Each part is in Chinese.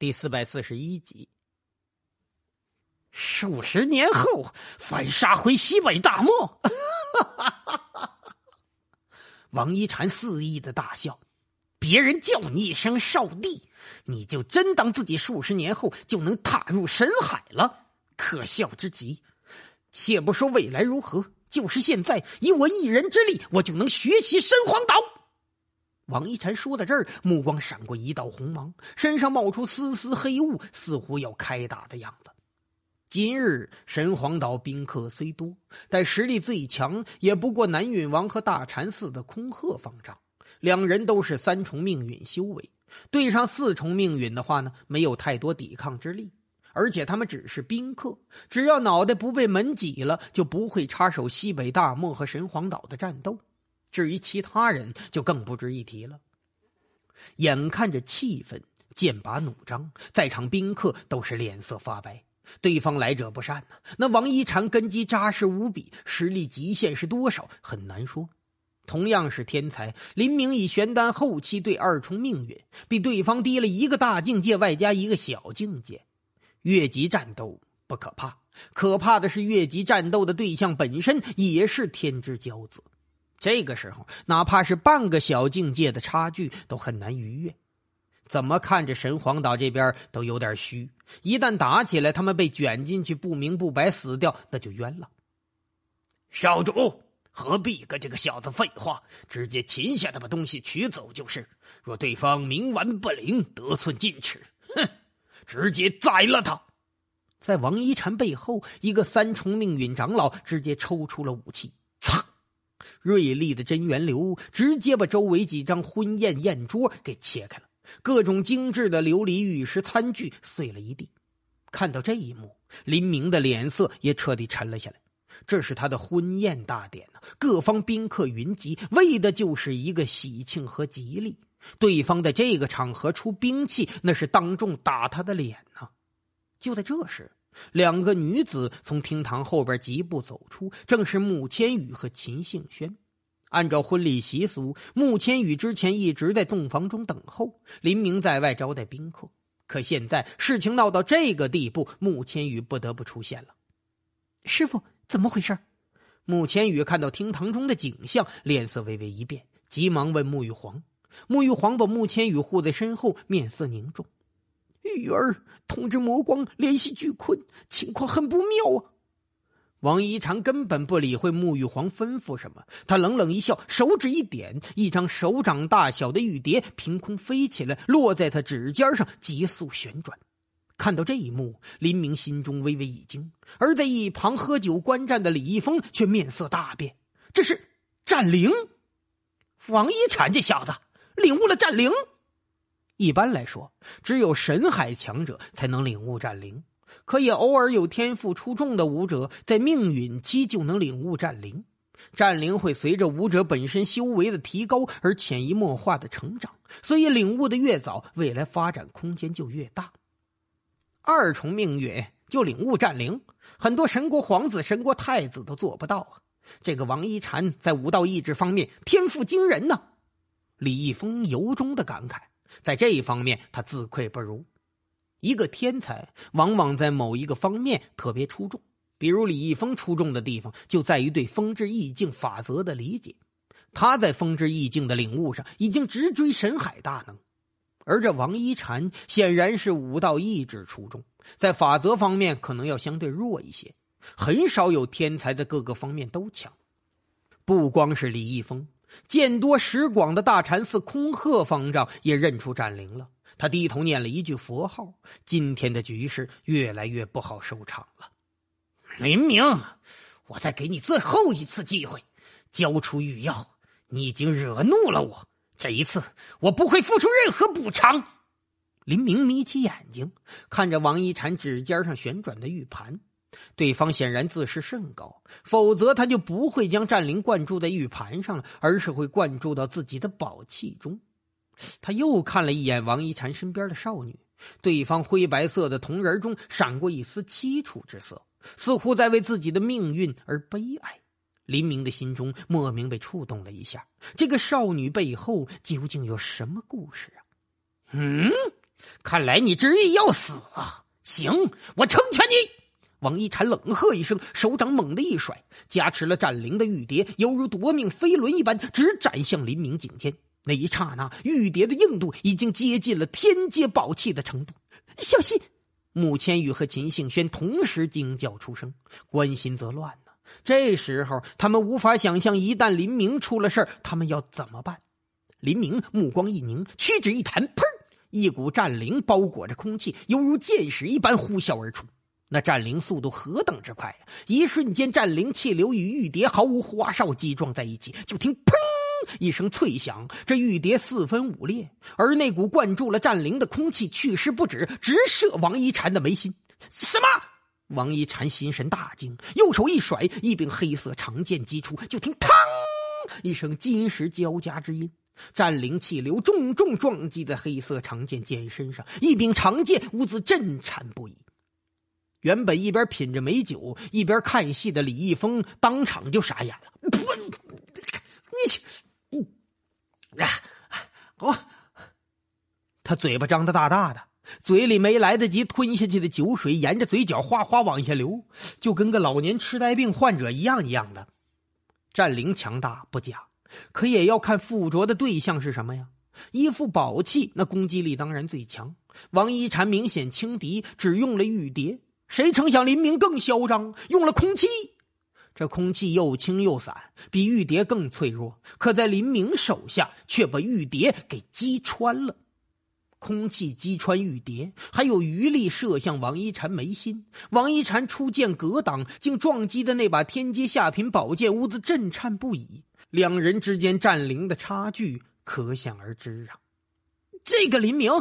第四百四十一集，数十年后反杀回西北大漠，王一禅肆意的大笑。别人叫你一声少帝，你就真当自己数十年后就能踏入神海了？可笑之极！且不说未来如何，就是现在，以我一人之力，我就能学习神皇岛。王一禅说到这儿，目光闪过一道红芒，身上冒出丝丝黑雾，似乎要开打的样子。今日神皇岛宾客虽多，但实力最强也不过南允王和大禅寺的空鹤方丈，两人都是三重命运修为，对上四重命运的话呢，没有太多抵抗之力。而且他们只是宾客，只要脑袋不被门挤了，就不会插手西北大漠和神皇岛的战斗。至于其他人，就更不值一提了。眼看着气氛剑拔弩张，在场宾客都是脸色发白。对方来者不善呐！那王一禅根基扎实无比，实力极限是多少很难说。同样是天才，林明以玄丹后期对二重命运，比对方低了一个大境界，外加一个小境界，越级战斗不可怕，可怕的是越级战斗的对象本身也是天之骄子。这个时候，哪怕是半个小境界的差距都很难逾越。怎么看着神皇岛这边都有点虚？一旦打起来，他们被卷进去，不明不白死掉，那就冤了。少主，何必跟这个小子废话？直接擒下他，把东西取走就是。若对方冥顽不灵，得寸进尺，哼，直接宰了他！在王一禅背后，一个三重命运长老直接抽出了武器。锐利的真元流直接把周围几张婚宴宴桌给切开了，各种精致的琉璃玉石餐具碎了一地。看到这一幕，林明的脸色也彻底沉了下来。这是他的婚宴大典呢，各方宾客云集，为的就是一个喜庆和吉利。对方在这个场合出兵器，那是当众打他的脸呢。就在这时。两个女子从厅堂后边疾步走出，正是穆千羽和秦杏轩。按照婚礼习俗，穆千羽之前一直在洞房中等候，林明在外招待宾客。可现在事情闹到这个地步，穆千羽不得不出现了。师傅，怎么回事？穆千羽看到厅堂中的景象，脸色微微一变，急忙问沐玉皇。沐玉皇把穆千羽护在身后，面色凝重。玉儿，通知魔光联系巨鲲，情况很不妙啊！王一禅根本不理会沐玉皇吩咐什么，他冷冷一笑，手指一点，一张手掌大小的玉碟凭空飞起来，落在他指尖上，急速旋转。看到这一幕，林明心中微微一惊，而在一旁喝酒观战的李易峰却面色大变：这是战灵！王一禅这小子领悟了战灵。一般来说，只有神海强者才能领悟战灵，可也偶尔有天赋出众的武者在命运期就能领悟战灵。战灵会随着武者本身修为的提高而潜移默化的成长，所以领悟的越早，未来发展空间就越大。二重命运就领悟战灵，很多神国皇子、神国太子都做不到啊！这个王一禅在武道意志方面天赋惊人呢，李易峰由衷的感慨。在这一方面，他自愧不如。一个天才往往在某一个方面特别出众，比如李易峰出众的地方就在于对风之意境法则的理解。他在风之意境的领悟上已经直追神海大能，而这王一禅显然是武道意志出众，在法则方面可能要相对弱一些。很少有天才在各个方面都强，不光是李易峰。见多识广的大禅寺空鹤方丈也认出展灵了。他低头念了一句佛号。今天的局势越来越不好收场了。林明，我再给你最后一次机会，交出玉药。你已经惹怒了我，这一次我不会付出任何补偿。林明眯起眼睛，看着王一禅指尖上旋转的玉盘。对方显然自视甚高，否则他就不会将战灵灌注在玉盘上了，而是会灌注到自己的宝器中。他又看了一眼王一禅身边的少女，对方灰白色的瞳仁中闪过一丝凄楚之色，似乎在为自己的命运而悲哀。林明的心中莫名被触动了一下，这个少女背后究竟有什么故事啊？嗯，看来你执意要死啊！行，我成全你。王一禅冷喝一声，手掌猛地一甩，加持了战灵的玉蝶犹如夺命飞轮一般，直斩向林明颈间。那一刹那，玉蝶的硬度已经接近了天阶宝器的程度。小心！穆千羽和秦杏轩同时惊叫出声，关心则乱呢。这时候，他们无法想象，一旦林明出了事他们要怎么办？林明目光一凝，屈指一弹，砰！一股战灵包裹着空气，犹如箭矢一般呼啸而出。那战灵速度何等之快呀！一瞬间，战灵气流与玉蝶毫无花哨击撞在一起，就听“砰”一声脆响，这玉蝶四分五裂，而那股灌注了战灵的空气去势不止，直射王一禅的眉心。什么？王一禅心神大惊，右手一甩，一柄黑色长剑击出，就听“嘡”一声金石交加之音，战灵气流重重撞击在黑色长剑剑身上，一柄长剑兀自震颤不已。原本一边品着美酒一边看戏的李易峰，当场就傻眼了。你，我，他嘴巴张得大大的，嘴里没来得及吞下去的酒水，沿着嘴角哗哗往下流，就跟个老年痴呆病患者一样一样的。战灵强大不假，可也要看附着的对象是什么呀。一副宝器，那攻击力当然最强。王一禅明显轻敌，只用了玉蝶。谁成想林明更嚣张，用了空气。这空气又轻又散，比玉蝶更脆弱，可在林明手下却把玉蝶给击穿了。空气击穿玉蝶，还有余力射向王一禅眉心。王一禅出剑格挡，竟撞击的那把天阶下品宝剑屋子震颤不已。两人之间战灵的差距可想而知啊！这个林明，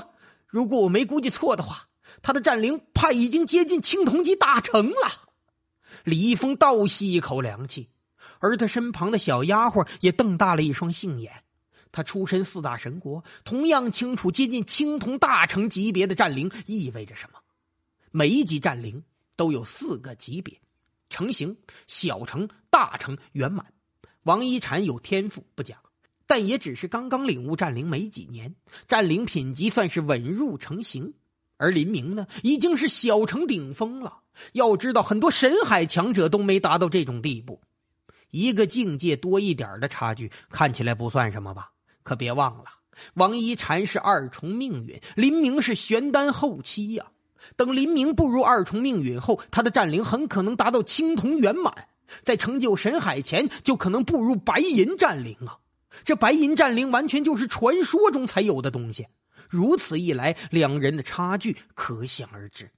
如果我没估计错的话。他的战灵怕已经接近青铜级大成了，李易峰倒吸一口凉气，而他身旁的小丫鬟也瞪大了一双杏眼。他出身四大神国，同样清楚接近青铜大成级别的战灵意味着什么。每一级战灵都有四个级别：成型、小成、大成、圆满。王一禅有天赋不假，但也只是刚刚领悟战灵没几年，战灵品级算是稳入成型。而林明呢，已经是小城顶峰了。要知道，很多神海强者都没达到这种地步。一个境界多一点的差距，看起来不算什么吧？可别忘了，王一禅是二重命运，林明是玄丹后期呀。等林明步入二重命运后，他的战灵很可能达到青铜圆满，在成就神海前，就可能步入白银战灵啊！这白银战灵，完全就是传说中才有的东西。如此一来，两人的差距可想而知。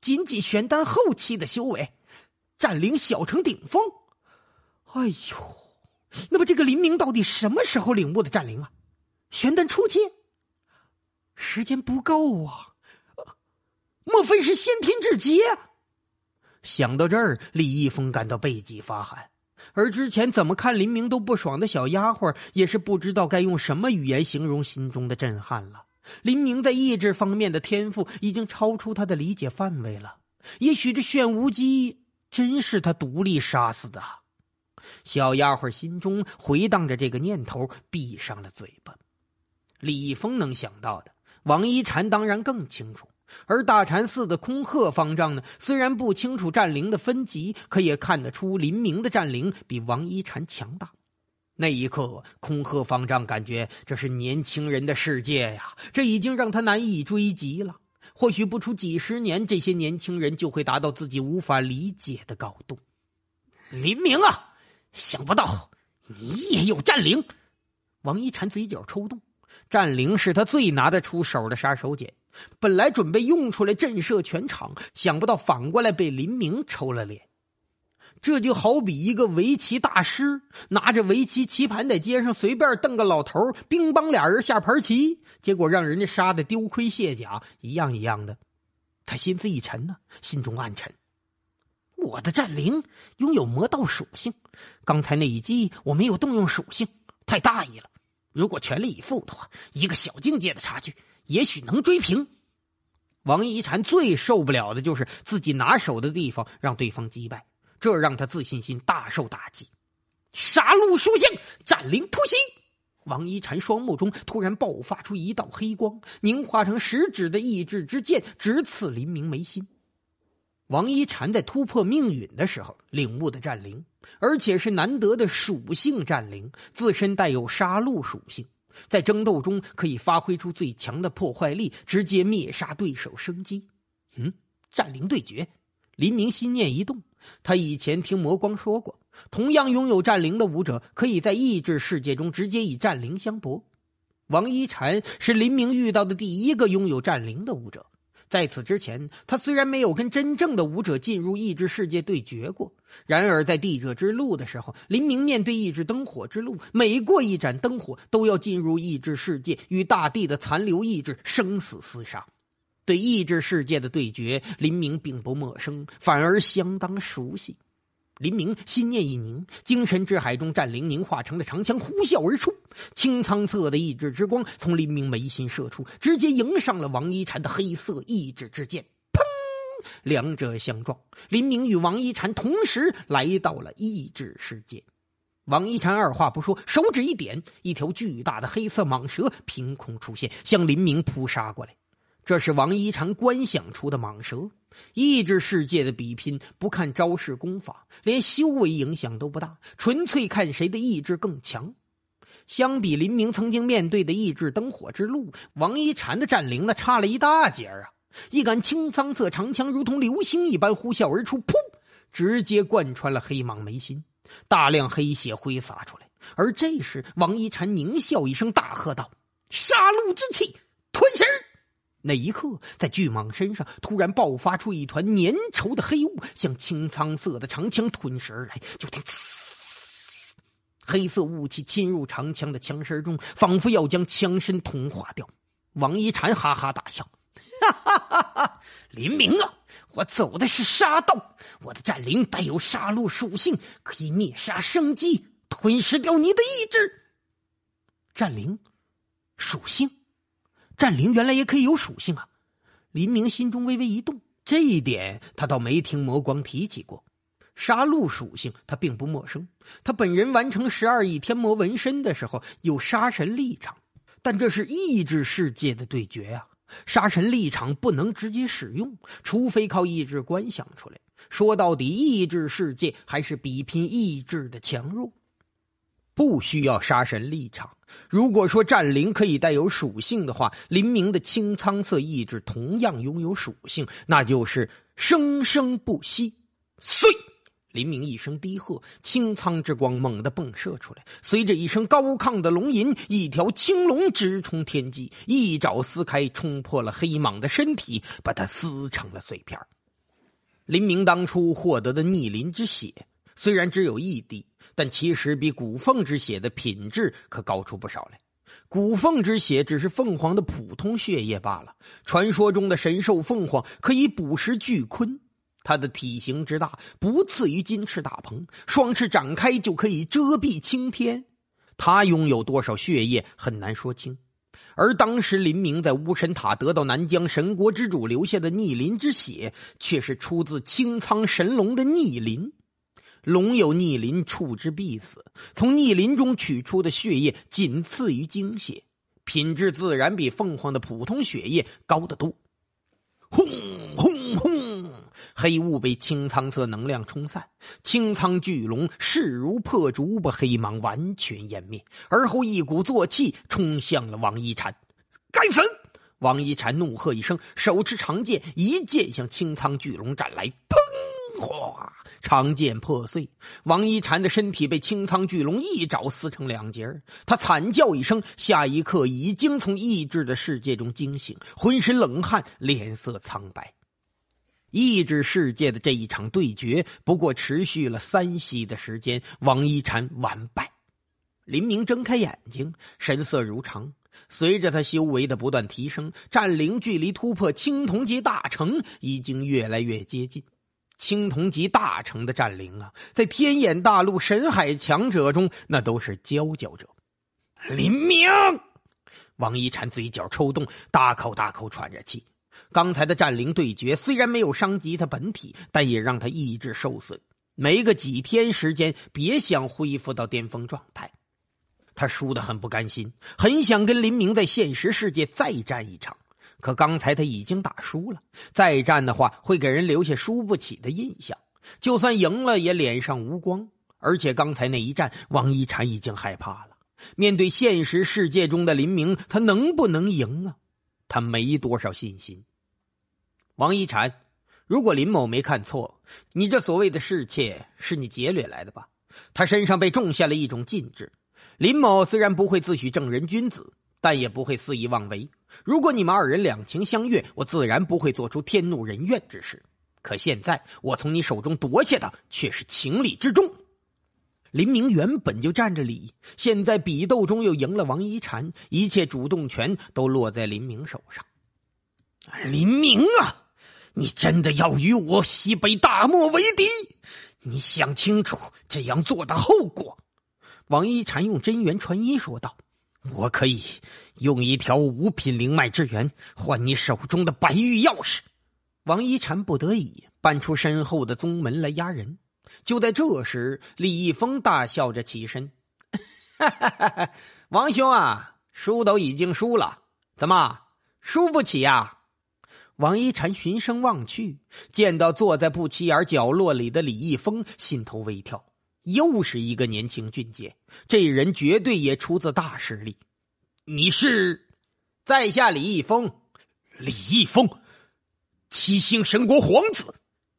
仅仅玄丹后期的修为，战灵小成顶峰。哎呦，那么这个林明到底什么时候领悟的战灵啊？玄丹初期，时间不够啊！莫非是先天至极？想到这儿，李易峰感到背脊发寒。而之前怎么看林明都不爽的小丫鬟，也是不知道该用什么语言形容心中的震撼了。林明在意志方面的天赋已经超出他的理解范围了。也许这炫无机真是他独立杀死的。小丫鬟心中回荡着这个念头，闭上了嘴巴。李易峰能想到的，王一婵当然更清楚。而大禅寺的空鹤方丈呢，虽然不清楚战灵的分级，可也看得出林明的战灵比王一禅强大。那一刻，空鹤方丈感觉这是年轻人的世界呀，这已经让他难以追及了。或许不出几十年，这些年轻人就会达到自己无法理解的高度。林明啊，想不到你也有战灵！王一禅嘴角抽动，战灵是他最拿得出手的杀手锏。本来准备用出来震慑全场，想不到反过来被林明抽了脸。这就好比一个围棋大师拿着围棋棋盘在街上随便瞪个老头，乒乓俩人下盘棋，结果让人家杀的丢盔卸甲，一样一样的。他心思一沉呢，心中暗沉。我的战灵拥有魔道属性，刚才那一击我没有动用属性，太大意了。如果全力以赴的话，一个小境界的差距。也许能追平。王一禅最受不了的就是自己拿手的地方让对方击败，这让他自信心大受打击。杀戮属性，占灵突袭！王一禅双目中突然爆发出一道黑光，凝化成十指的意志之剑，直刺林明眉心。王一禅在突破命运的时候领悟的占灵，而且是难得的属性占灵，自身带有杀戮属性。在争斗中可以发挥出最强的破坏力，直接灭杀对手生机。嗯，战灵对决。林明心念一动，他以前听魔光说过，同样拥有战灵的武者，可以在意志世界中直接以战灵相搏。王一禅是林明遇到的第一个拥有战灵的武者。在此之前，他虽然没有跟真正的武者进入意志世界对决过，然而在地者之路的时候，林明面对意志灯火之路，每过一盏灯火都要进入意志世界与大地的残留意志生死厮杀。对意志世界的对决，林明并不陌生，反而相当熟悉。林明心念一凝，精神之海中战灵凝化成的长枪呼啸而出，青苍色的意志之光从林明眉心射出，直接迎上了王一禅的黑色意志之剑。砰！两者相撞，林明与王一禅同时来到了意志世界。王一禅二话不说，手指一点，一条巨大的黑色蟒蛇凭空出现，向林明扑杀过来。这是王一禅观想出的蟒蛇意志世界的比拼，不看招式功法，连修为影响都不大，纯粹看谁的意志更强。相比林明曾经面对的意志灯火之路，王一禅的战灵那差了一大截儿啊！一杆青苍色长枪如同流星一般呼啸而出，噗，直接贯穿了黑蟒眉心，大量黑血挥洒出来。而这时，王一禅狞笑一声，大喝道：“杀戮之气，吞噬！”那一刻，在巨蟒身上突然爆发出一团粘稠的黑雾，向青苍色的长枪吞噬而来。就听“呲”，黑色雾气侵入长枪的枪身中，仿佛要将枪身同化掉。王一禅哈哈大笑：“哈哈哈！哈林明啊，我走的是杀道，我的战灵带有杀戮属性，可以灭杀生机，吞噬掉你的意志。”战灵，属性。战灵原来也可以有属性啊！林明心中微微一动，这一点他倒没听魔光提起过。杀戮属性他并不陌生，他本人完成十二亿天魔纹身的时候有杀神立场，但这是意志世界的对决啊！杀神立场不能直接使用，除非靠意志观想出来。说到底，意志世界还是比拼意志的强弱。不需要杀神立场。如果说战灵可以带有属性的话，林明的青苍色意志同样拥有属性，那就是生生不息。碎！林明一声低喝，青苍之光猛地迸射出来。随着一声高亢的龙吟，一条青龙直冲天际，一爪撕开，冲破了黑蟒的身体，把它撕成了碎片。林明当初获得的逆鳞之血，虽然只有一滴。但其实比古凤之血的品质可高出不少来。古凤之血只是凤凰的普通血液罢了。传说中的神兽凤凰可以捕食巨鲲，它的体型之大不次于金翅大鹏，双翅展开就可以遮蔽青天。它拥有多少血液很难说清。而当时林明在巫神塔得到南疆神国之主留下的逆鳞之血，却是出自青苍神龙的逆鳞。龙有逆鳞，触之必死。从逆鳞中取出的血液，仅次于精血，品质自然比凤凰的普通血液高得多。轰轰轰！黑雾被青苍色能量冲散，青苍巨龙势如破竹，把黑芒完全湮灭，而后一鼓作气冲向了王一禅。该死！王一禅怒喝一声，手持长剑，一剑向青苍巨龙斩来。砰！哗！长剑破碎，王一禅的身体被青苍巨龙一爪撕成两截。他惨叫一声，下一刻已经从意志的世界中惊醒，浑身冷汗，脸色苍白。意志世界的这一场对决不过持续了三息的时间，王一禅完败。林明睁开眼睛，神色如常。随着他修为的不断提升，战灵距离突破青铜级大成已经越来越接近。青铜级大成的战灵啊，在天眼大陆神海强者中，那都是佼佼者。林明，王一禅嘴角抽动，大口大口喘着气。刚才的战灵对决虽然没有伤及他本体，但也让他意志受损。没个几天时间，别想恢复到巅峰状态。他输的很不甘心，很想跟林明在现实世界再战一场。可刚才他已经打输了，再战的话会给人留下输不起的印象，就算赢了也脸上无光。而且刚才那一战，王一禅已经害怕了。面对现实世界中的林明，他能不能赢啊？他没多少信心。王一禅，如果林某没看错，你这所谓的侍妾是你劫掠来的吧？他身上被种下了一种禁制。林某虽然不会自诩正人君子。但也不会肆意妄为。如果你们二人两情相悦，我自然不会做出天怒人怨之事。可现在，我从你手中夺下的却是情理之中。林明原本就占着理，现在比斗中又赢了王一禅，一切主动权都落在林明手上。林明啊，你真的要与我西北大漠为敌？你想清楚，这样做的后果。王一禅用真元传音说道。我可以用一条五品灵脉之源换你手中的白玉钥匙。王一禅不得已搬出身后的宗门来压人。就在这时，李易峰大笑着起身：“哈哈，王兄啊，输都已经输了，怎么输不起呀？”王一禅循声望去，见到坐在不起眼角落里的李易峰，心头微跳。又是一个年轻俊杰，这人绝对也出自大势力。你是，在下李易峰，李易峰，七星神国皇子。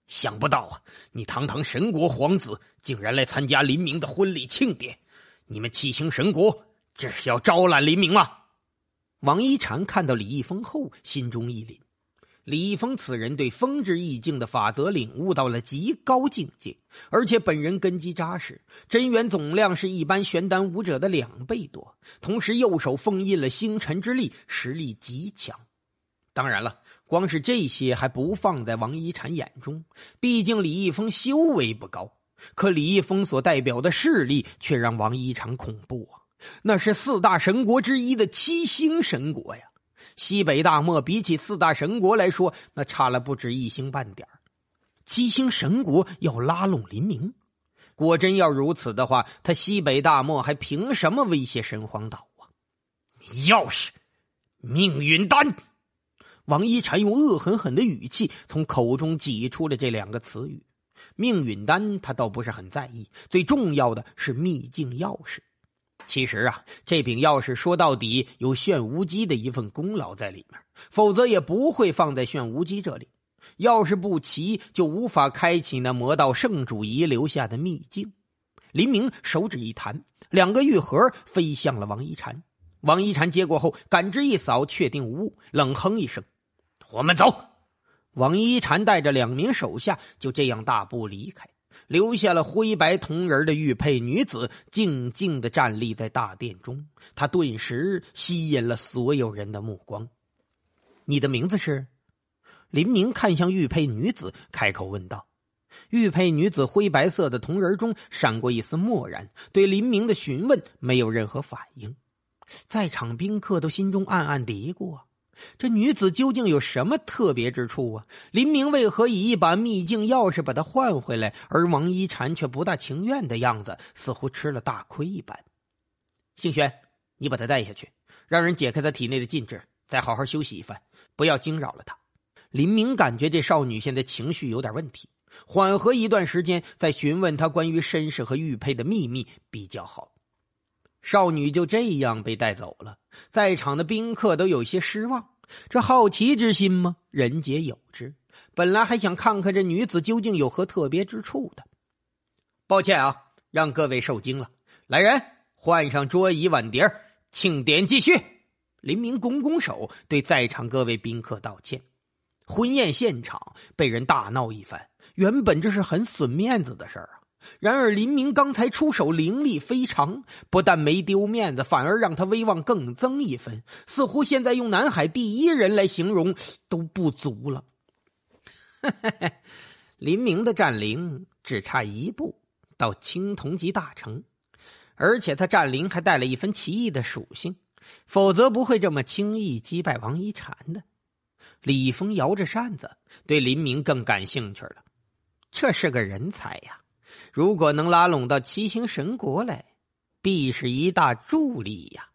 想不到啊，你堂堂神国皇子，竟然来参加林明的婚礼庆典。你们七星神国这是要招揽林明吗？王一禅看到李易峰后，心中一凛。李易峰此人对风之意境的法则领悟到了极高境界，而且本人根基扎实，真元总量是一般玄丹武者的两倍多。同时，右手封印了星辰之力，实力极强。当然了，光是这些还不放在王一禅眼中，毕竟李易峰修为不高。可李易峰所代表的势力却让王一禅恐怖啊！那是四大神国之一的七星神国呀。西北大漠比起四大神国来说，那差了不止一星半点儿。七星神国要拉拢林明，果真要如此的话，他西北大漠还凭什么威胁神皇岛啊？钥匙，命运丹。王一禅用恶狠狠的语气从口中挤出了这两个词语。命运丹他倒不是很在意，最重要的是秘境钥匙。其实啊，这柄钥匙说到底有炫无机的一份功劳在里面，否则也不会放在炫无机这里。钥匙不齐，就无法开启那魔道圣主遗留下的秘境。林明手指一弹，两个玉盒飞向了王一禅。王一禅接过后，感知一扫，确定无误，冷哼一声：“我们走。”王一禅带着两名手下，就这样大步离开。留下了灰白瞳仁的玉佩女子静静的站立在大殿中，她顿时吸引了所有人的目光。你的名字是？林明看向玉佩女子，开口问道。玉佩女子灰白色的瞳仁中闪过一丝漠然，对林明的询问没有任何反应。在场宾客都心中暗暗嘀咕啊。这女子究竟有什么特别之处啊？林明为何以一把秘境钥匙把她换回来，而王一禅却不大情愿的样子，似乎吃了大亏一般。杏轩，你把她带下去，让人解开她体内的禁制，再好好休息一番，不要惊扰了她。林明感觉这少女现在情绪有点问题，缓和一段时间，再询问她关于身世和玉佩的秘密比较好。少女就这样被带走了，在场的宾客都有些失望。这好奇之心吗？人皆有之。本来还想看看这女子究竟有何特别之处的。抱歉啊，让各位受惊了。来人，换上桌椅碗碟庆典继续。林明拱拱手，对在场各位宾客道歉。婚宴现场被人大闹一番，原本这是很损面子的事儿啊。然而，林明刚才出手凌厉非常，不但没丢面子，反而让他威望更增一分。似乎现在用“南海第一人”来形容都不足了。林明的战灵只差一步到青铜级大成，而且他战灵还带了一分奇异的属性，否则不会这么轻易击败王一禅的。李峰摇着扇子，对林明更感兴趣了。这是个人才呀！如果能拉拢到七星神国来，必是一大助力呀。